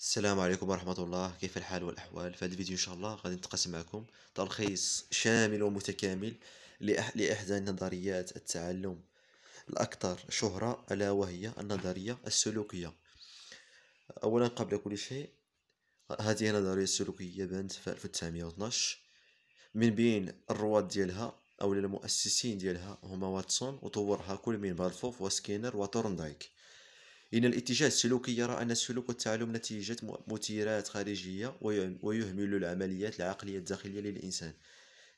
السلام عليكم ورحمة الله كيف الحال والأحوال في هذا الفيديو إن شاء الله غادي نتقاسم معكم تلخيص شامل ومتكامل لإحدى نظريات التعلم الأكثر شهرة ألا وهي النظرية السلوكية أولا قبل كل شيء هذه النظرية السلوكية بانت في 1912 من بين الرواد ديالها أو المؤسسين ديالها هما واتسون وطورها كل من بالفوف وسكينر وتورندايك إن الاتجاه السلوكي يرى أن السلوك والتعلم نتيجة مثيرات خارجية ويهمل العمليات العقلية الداخلية للإنسان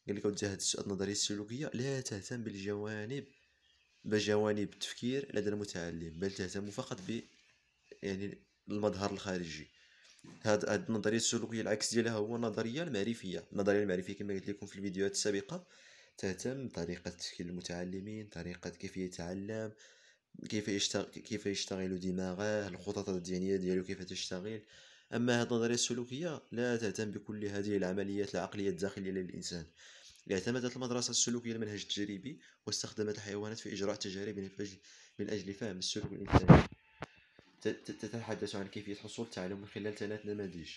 قال لك هذه النظرية السلوكية لا تهتم بالجوانب بجوانب التفكير لدى المتعلم بل تهتم فقط ب يعني المظهر الخارجي هاد النظريه السلوكيه العكس ديالها هو النظريه المعرفيه النظريه المعرفيه كما قلت لكم في الفيديوهات السابقه تهتم بطريقه تفكير المتعلمين طريقه كيف يتعلم كيف يشتغل كيف يشتغل دماغه الخطط الذهنيه ديالو كيف تشتغل اما هذه النظريه السلوكيه لا تهتم بكل هذه العمليات العقليه الداخليه للانسان اعتمدت المدرسة السلوكية المنهج التجريبي واستخدمت الحيوانات في إجراء تجارب من أجل فهم السلوك الإنساني تتحدث عن كيفية حصول التعلم من خلال ثلاث نماذج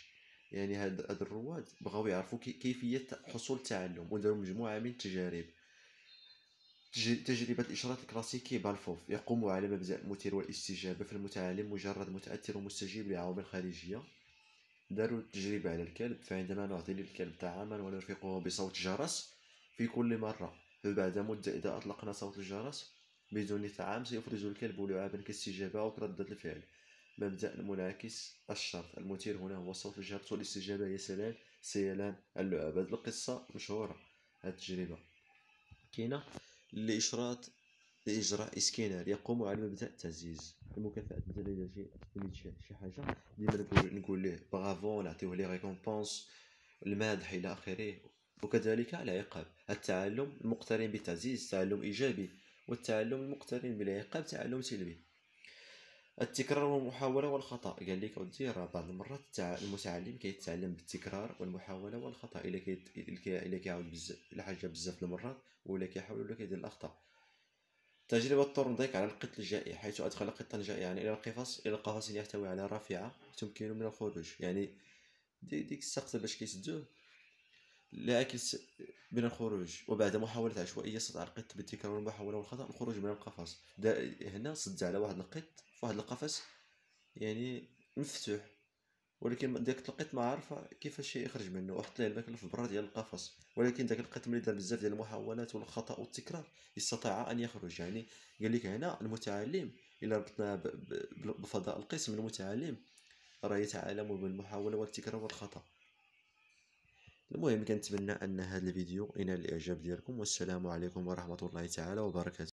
يعني هاد الرواد بغاو يعرفوا كيفية حصول التعلم وداروا مجموعة من التجارب تجربة الإشراط الكلاسيكي بالفوف يقوم على مبدأ المثير والاستجابة فالمتعلم مجرد متأثر ومستجيب لعوامل خارجية داروا التجربة على الكلب فعندما نعطي للكلب طعاما ونرفقه بصوت جرس في كل مرة فبعد مدة إذا أطلقنا صوت الجرس بدون طعام سيفرز الكلب لعابا كاستجابة أو كردة الفعل مبدأ المنعكس الشرط المثير هنا هو صوت الجرس والاستجابة هي سلام سيلان اللعاب القصة مشهورة هذه التجربة كاينة لإشراط لإجراء إسكينر يقوم على مبدأ التعزيز المكافأة مثلا إذا شي شي حاجة ديما نقول ليه برافو نعطيوه لي ريكومبونس المادح إلى آخره وكذلك العقاب التعلم المقترن بالتعزيز تعلم إيجابي والتعلم المقترن بالعقاب تعلم سلبي التكرار والمحاولة والخطأ قال لك اودي راه بعض المرات تاع المتعلم كيتعلم بالتكرار والمحاولة والخطأ الا كيت الا كيعاود بزاف الحاجة بزاف المرات ولا كيحاول ولا كيدير الاخطاء تجربة طورنضيك على القط الجائع حيث أدخل قطا جائعا يعني إلى القفص إلى القفص يحتوي على رافعة تمكنه من الخروج يعني ديك السقف باش كيسدوه لكن من الخروج وبعد محاولة عشوائية استطاع القط بالتكرار المحاولة والخطأ الخروج من القفص هنا صد على واحد القط في واحد القفص يعني مفتوح ولكن داك القط ما عارف كيفاش يخرج منه وحط ليه الماكله في برا ديال القفص ولكن داك القط ملي دار بزاف ديال المحاولات والخطا والتكرار استطاع ان يخرج يعني قال لك هنا المتعلم الا ربطنا بفضاء القسم المتعلم راه يتعلم بالمحاوله والتكرار والخطا المهم كنتمنى ان هذا الفيديو ينال الاعجاب ديالكم والسلام عليكم ورحمه الله تعالى وبركاته